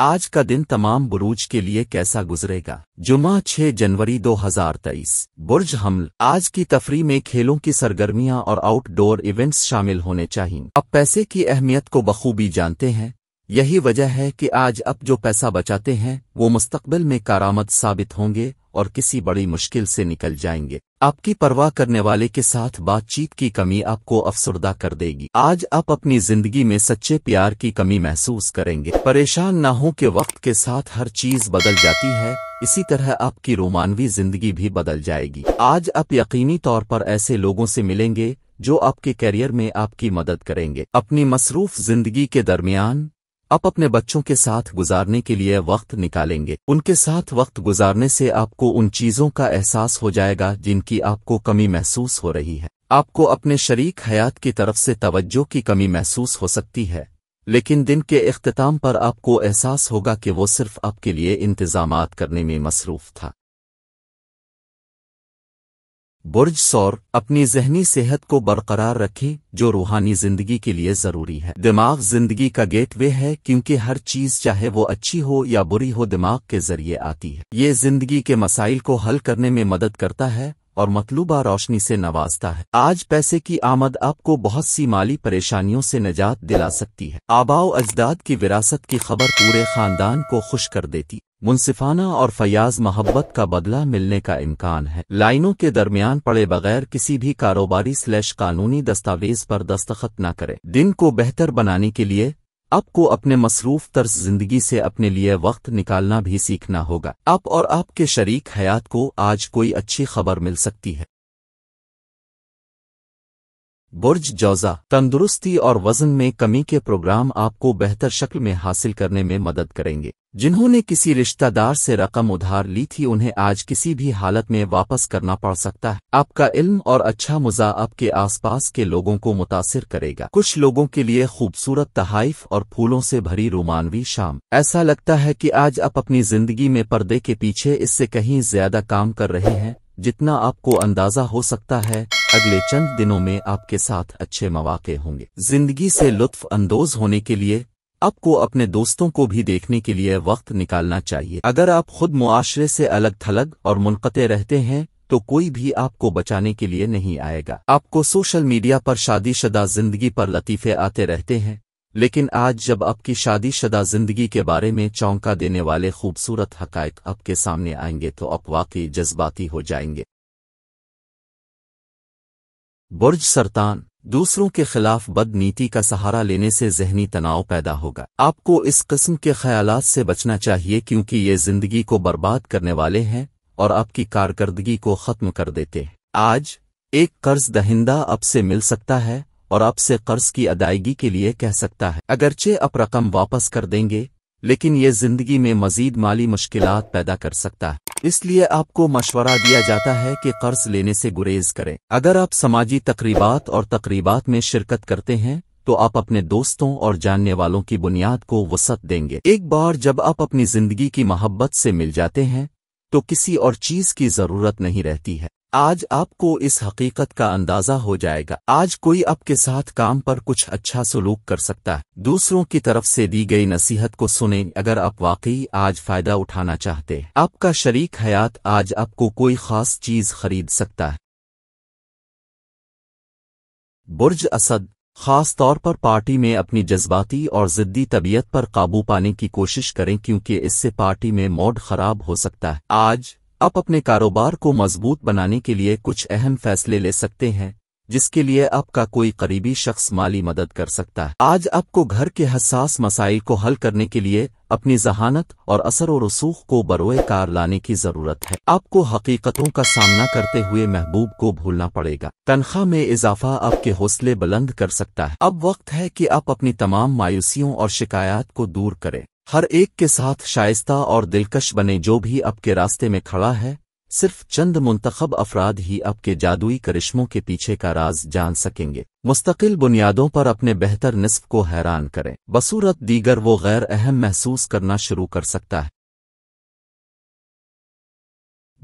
आज का दिन तमाम बुरूज के लिए कैसा गुजरेगा जुमा 6 जनवरी 2023 बुर्ज हमल आज की तफरी में खेलों की सरगर्मियां और आउटडोर इवेंट्स शामिल होने चाहिए अब पैसे की अहमियत को बखूबी जानते हैं यही वजह है कि आज अब जो पैसा बचाते हैं वो मुस्तकबिल में कारामद साबित होंगे और किसी बड़ी मुश्किल से निकल जाएंगे आपकी परवाह करने वाले के साथ बातचीत की कमी आपको अफसरदा कर देगी आज आप अपनी जिंदगी में सच्चे प्यार की कमी महसूस करेंगे परेशान न हो के वक्त के साथ हर चीज बदल जाती है इसी तरह आपकी रोमानवी जिंदगी भी बदल जाएगी आज आप यकीनी तौर पर ऐसे लोगों से मिलेंगे जो आपके करियर में आपकी मदद करेंगे अपनी मसरूफ जिंदगी के दरमियान आप अपने बच्चों के साथ गुजारने के लिए वक्त निकालेंगे उनके साथ वक्त गुजारने से आपको उन चीज़ों का एहसास हो जाएगा जिनकी आपको कमी महसूस हो रही है आपको अपने शरीक हयात की तरफ से तवज्जो की कमी महसूस हो सकती है लेकिन दिन के अख्ताम पर आपको एहसास होगा कि वो सिर्फ आपके लिए इंतजाम करने में मसरूफ था बुर्ज सौर अपनी जहनी सेहत को बरकरार रखें जो रूहानी जिंदगी के लिए ज़रूरी है दिमाग जिंदगी का गेटवे है क्योंकि हर चीज़ चाहे वो अच्छी हो या बुरी हो दिमाग के जरिए आती है ये जिंदगी के मसाइल को हल करने में मदद करता है और मतलूबा रोशनी से नवाजता है आज पैसे की आमद आपको बहुत सी माली परेशानियों से निजात दिला सकती है आबाओ अजदाद की विरासत की खबर पूरे खानदान को खुश कर देती मुनसिफाना और फयाज मोहब्बत का बदला मिलने का इम्कान है लाइनों के दरमियान पड़े बगैर किसी भी कारोबारी स्लैश कानूनी दस्तावेज पर दस्तखत न करें दिन को बेहतर बनाने के लिए आपको अपने मसरूफ तर्ज जिंदगी से अपने लिए वक्त निकालना भी सीखना होगा आप और आपके शरीक हयात को आज कोई अच्छी खबर मिल सकती है बुर्ज जौजा तंदुरुस्ती और वजन में कमी के प्रोग्राम आपको बेहतर शक्ल में हासिल करने में मदद करेंगे जिन्होंने किसी रिश्तेदार से रकम उधार ली थी उन्हें आज किसी भी हालत में वापस करना पड़ सकता है आपका इल्म और अच्छा मुजा आपके आसपास के लोगों को मुतासर करेगा कुछ लोगों के लिए खूबसूरत तहाइफ और फूलों से भरी रोमानवी शाम ऐसा लगता है कि आज आप अपनी जिंदगी में पर्दे के पीछे इससे कहीं ज्यादा काम कर रहे हैं जितना आपको अंदाजा हो सकता है अगले चंद दिनों में आपके साथ अच्छे मौाक़े होंगे जिंदगी से लुत्फ अंदोज होने के लिए आपको अपने दोस्तों को भी देखने के लिए वक्त निकालना चाहिए अगर आप खुद मुआशरे से अलग थलग और मुनक़ते रहते हैं तो कोई भी आपको बचाने के लिए नहीं आएगा आपको सोशल मीडिया पर शादीशुदा जिंदगी पर लतीफ़े आते रहते हैं लेकिन आज जब आपकी शादीशुदा जिंदगी के बारे में चौंका देने वाले खूबसूरत हकायक आपके सामने आएंगे तो आप वाकई जज्बाती हो जाएंगे बुर्ज सरतान दूसरों के खिलाफ बदनीति का सहारा लेने से जहनी तनाव पैदा होगा आपको इस किस्म के ख्याल से बचना चाहिए क्योंकि ये जिंदगी को बर्बाद करने वाले हैं और आपकी कारकर्दगी को ख़त्म कर देते हैं आज एक कर्ज दहिंदा आपसे मिल सकता है और आपसे कर्ज की अदायगी के लिए कह सकता है अगरचे आप रकम वापस कर देंगे लेकिन ये जिंदगी में मजीद माली मुश्किल पैदा कर सकता है इसलिए आपको मशवरा दिया जाता है कि कर्ज लेने से गुरेज करें अगर आप समाजी तकरीबात और तकरीबात में शिरकत करते हैं तो आप अपने दोस्तों और जानने वालों की बुनियाद को वसत देंगे एक बार जब आप अपनी जिंदगी की मोहब्बत से मिल जाते हैं तो किसी और चीज़ की ज़रूरत नहीं रहती है आज आपको इस हकीकत का अंदाजा हो जाएगा आज कोई आपके साथ काम पर कुछ अच्छा सलूक कर सकता है दूसरों की तरफ से दी गई नसीहत को सुने अगर आप वाकई आज फायदा उठाना चाहते हैं आपका शरीक हयात आज आपको कोई खास चीज खरीद सकता है बुर्ज असद खास तौर पर पार्टी में अपनी जज्बाती और जिद्दी तबीयत पर काबू पाने की कोशिश करें क्योंकि इससे पार्टी में मूड खराब हो सकता है आज आप अपने कारोबार को मजबूत बनाने के लिए कुछ अहम फैसले ले सकते हैं जिसके लिए आपका कोई करीबी शख्स माली मदद कर सकता है आज आपको घर के हसास मसाइल को हल करने के लिए अपनी जहानत और असर और रसूख को बरोए कार लाने की जरूरत है आपको हकीकतों का सामना करते हुए महबूब को भूलना पड़ेगा तनख्वाह में इजाफा आपके हौसले बुलंद कर सकता है अब वक्त है कि आप अपनी तमाम मायूसियों और शिकायत को दूर करें हर एक के साथ शायस्ता और दिलकश बने जो भी आपके रास्ते में खड़ा है सिर्फ चंद मुंतखब अफराद ही आपके जादुई करिश्मों के पीछे का राज जान सकेंगे मुस्तकिल बुनियादों पर अपने बेहतर निस्फ को हैरान करें बसूरत दीगर वो गैर अहम महसूस करना शुरू कर सकता है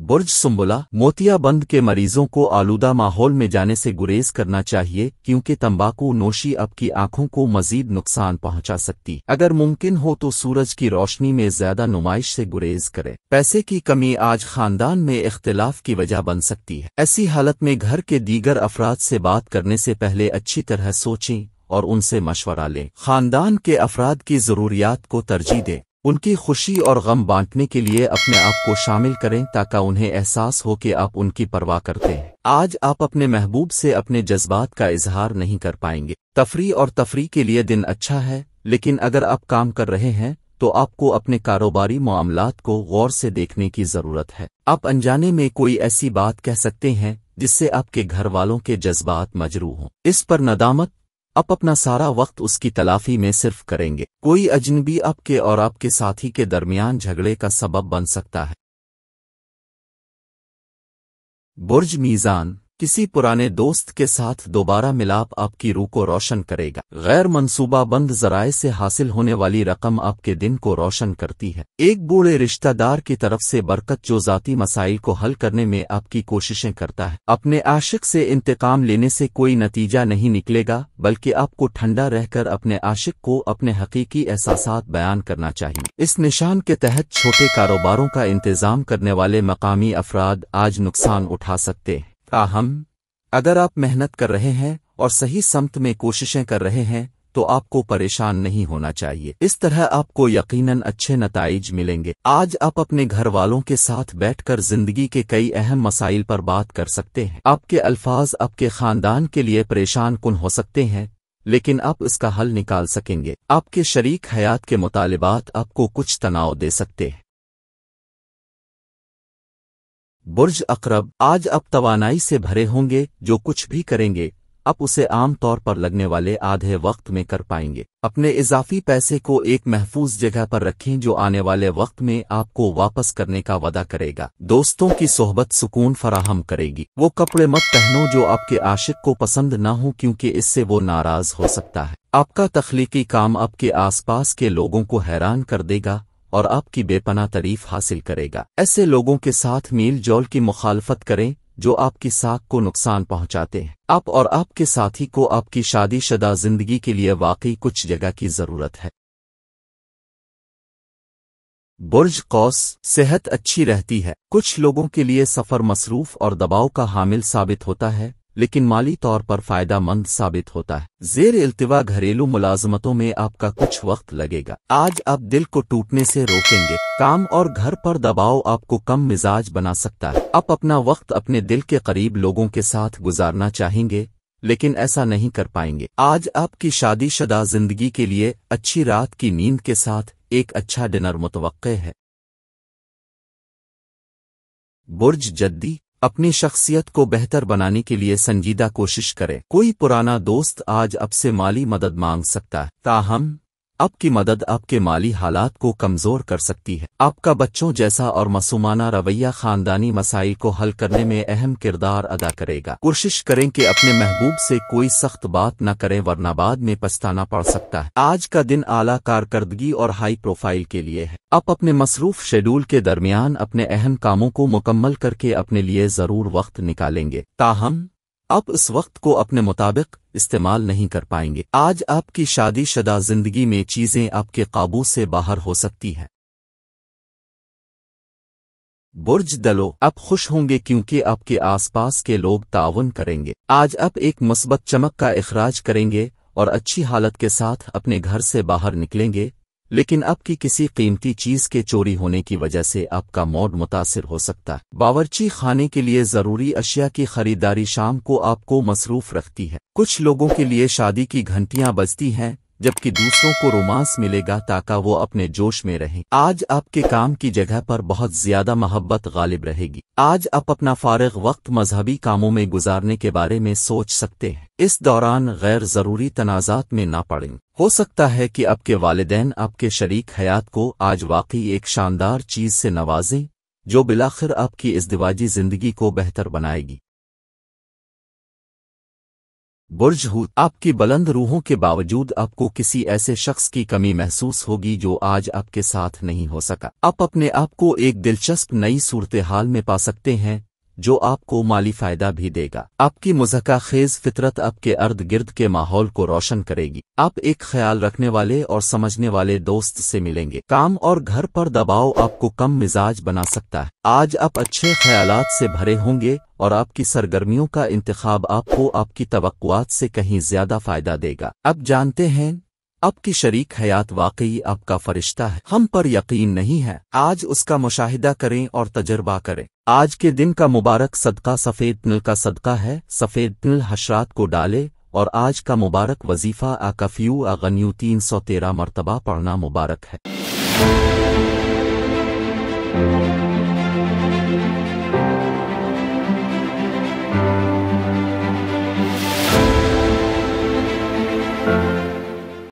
बुर्ज सुम्बुला मोतियाबंद के मरीजों को आलूदा माहौल में जाने से गुरेज करना चाहिए क्योंकि तंबाकू नोशी अब की आंखों को मजीद नुकसान पहुंचा सकती अगर मुमकिन हो तो सूरज की रोशनी में ज्यादा नुमाइश से गुरेज करें पैसे की कमी आज खानदान में इख्तलाफ की वजह बन सकती है ऐसी हालत में घर के दीगर अफराद से बात करने से पहले अच्छी तरह सोचें और उनसे मशवरा लें खानदान के अफराद की जरूरियात को तरजीह दें उनकी खुशी और गम बांटने के लिए अपने आप को शामिल करें ताकि उन्हें एहसास हो कि आप उनकी परवाह करते हैं आज आप अपने महबूब से अपने जज्बात का इजहार नहीं कर पाएंगे तफरी और तफरी के लिए दिन अच्छा है लेकिन अगर आप काम कर रहे हैं तो आपको अपने कारोबारी मामलात को गौर से देखने की ज़रूरत है आप अनजाने में कोई ऐसी बात कह सकते हैं जिससे आपके घर वालों के जज्बात मजरू हों इस पर नदामत आप अपना सारा वक्त उसकी तलाफी में सिर्फ करेंगे कोई अजनबी आपके और आपके साथी के दरमियान झगड़े का सबब बन सकता है बुर्ज मीज़ान किसी पुराने दोस्त के साथ दोबारा मिलाप आपकी रूह को रोशन करेगा गैर मनसूबाबंद जराए से हासिल होने वाली रकम आपके दिन को रोशन करती है एक बूढ़े रिश्तेदार की तरफ से बरकत जो जाती मसाइल को हल करने में आपकी कोशिशें करता है अपने आशिक से इंतकाम लेने से कोई नतीजा नहीं निकलेगा बल्कि आपको ठंडा रहकर अपने आशिक को अपने हकीकी एहसास बयान करना चाहिए इस निशान के तहत छोटे कारोबारों का इंतजाम करने वाले मकामी अफराद आज नुकसान उठा सकते हैं ताहम अगर आप मेहनत कर रहे हैं और सही समत में कोशिशें कर रहे हैं तो आपको परेशान नहीं होना चाहिए इस तरह आपको यकीनन अच्छे नतज मिलेंगे आज आप अपने घर वालों के साथ बैठकर जिंदगी के कई अहम मसाइल पर बात कर सकते हैं आपके अल्फाज आपके खानदान के लिए परेशान कन हो सकते हैं लेकिन आप इसका हल निकाल सकेंगे आपके शरीक हयात के मुतालबात आपको कुछ तनाव दे सकते हैं बुर्ज अकरब आज अब तवानाई से भरे होंगे जो कुछ भी करेंगे अब उसे आम तौर पर लगने वाले आधे वक्त में कर पाएंगे अपने इजाफी पैसे को एक महफूज जगह पर रखें जो आने वाले वक्त में आपको वापस करने का वादा करेगा दोस्तों की सोहबत सुकून फराहम करेगी वो कपड़े मत पहनो जो आपके आशिक को पसंद ना हो क्योंकि इससे वो नाराज हो सकता है आपका तख्लीकी काम आपके आसपास के लोगों को हैरान कर देगा और आपकी बेपना तरीफ हासिल करेगा ऐसे लोगों के साथ मील जोल की मुखालफत करें जो आपकी साख को नुकसान पहुंचाते हैं आप और आपके साथी को आपकी शादीशुदा जिंदगी के लिए वाकई कुछ जगह की जरूरत है बुर्ज कौस सेहत अच्छी रहती है कुछ लोगों के लिए सफर मसरूफ और दबाव का हामिल साबित होता है लेकिन माली तौर पर फायदा मंद साबित होता है जेर अल्तवा घरेलू मुलाजमतों में आपका कुछ वक्त लगेगा आज आप दिल को टूटने से रोकेंगे काम और घर पर दबाव आपको कम मिजाज बना सकता है आप अपना वक्त अपने दिल के करीब लोगों के साथ गुजारना चाहेंगे लेकिन ऐसा नहीं कर पाएंगे आज आपकी शादीशुदा जिंदगी के लिए अच्छी रात की नींद के साथ एक अच्छा डिनर मुतव है बुर्ज जद्दी अपनी शख्सियत को बेहतर बनाने के लिए संजीदा कोशिश करें कोई पुराना दोस्त आज आपसे माली मदद मांग सकता है ताहम आपकी मदद आपके माली हालात को कमजोर कर सकती है आपका बच्चों जैसा और मासूमाना रवैया खानदानी मसाइल को हल करने में अहम किरदार अदा करेगा कोशिश करें कि अपने महबूब से कोई सख्त बात न करें वरना बाद में पछताना पड़ सकता है आज का दिन आला कारकर्दगी और हाई प्रोफाइल के लिए है आप अपने मसरूफ शेड्यूल के दरमियान अपने अहम कामों को मुकम्मल करके अपने लिए जरूर वक्त निकालेंगे ताहम आप इस वक्त को अपने मुताबिक इस्तेमाल नहीं कर पाएंगे आज आपकी शादीशुदा जिंदगी में चीजें आपके काबू से बाहर हो सकती हैं बुर्ज दलो आप खुश होंगे क्योंकि आपके आसपास के लोग ताउन करेंगे आज आप एक मुस्बत चमक का अखराज करेंगे और अच्छी हालत के साथ अपने घर से बाहर निकलेंगे लेकिन आपकी किसी कीमती चीज के चोरी होने की वजह से आपका मौड मुतासर हो सकता है बावर्ची खाने के लिए जरूरी अशिया की खरीदारी शाम को आपको मसरूफ रखती है कुछ लोगों के लिए शादी की घंटियां बजती हैं जबकि दूसरों को रोमांस मिलेगा ताकि वो अपने जोश में रहें आज आपके काम की जगह पर बहुत ज्यादा मोहब्बत गालिब रहेगी आज आप अपना फारग वक्त मजहबी कामों में गुजारने के बारे में सोच सकते हैं इस दौरान गैर जरूरी तनाजात में ना पड़ें हो सकता है कि आपके वालदेन आपके शरीक हयात को आज वाकई एक शानदार चीज से नवाजें जो बिलाखिर आपकी इस दिवाजी जिंदगी को बेहतर बनाएगी बुर्ज हु आपकी बुलंद रूहों के बावजूद आपको किसी ऐसे शख्स की कमी महसूस होगी जो आज आपके साथ नहीं हो सका आप अपने आप को एक दिलचस्प नई सूरत हाल में पा सकते हैं जो आपको माली फायदा भी देगा आपकी मुजहका खेज फितरत आपके अर्द गिर्द के माहौल को रोशन करेगी आप एक ख्याल रखने वाले और समझने वाले दोस्त से मिलेंगे काम और घर पर दबाव आपको कम मिजाज बना सकता है आज आप अच्छे ख्याल से भरे होंगे और आपकी सरगर्मियों का इंतखब आपको आपकी तवक्कुआत से कहीं ज्यादा फायदा देगा आप जानते हैं आपकी शरीक हयात वाकई आपका फरिश्ता है हम पर यकीन नहीं है आज उसका मुशाहिदा करें और तजर्बा करें आज के दिन का मुबारक सदका सफ़ेद तिल का सदका है सफ़ेद तिल हशरात को डाले और आज का मुबारक वजीफ़ा आकफ़यू अगन्यू तीन सौ तेरह मरतबा पढ़ना मुबारक है